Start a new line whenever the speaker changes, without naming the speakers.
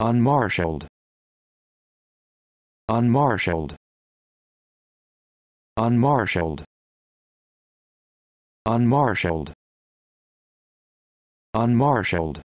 unmarshaled unmarshaled unmarshaled unmarshaled unmarshaled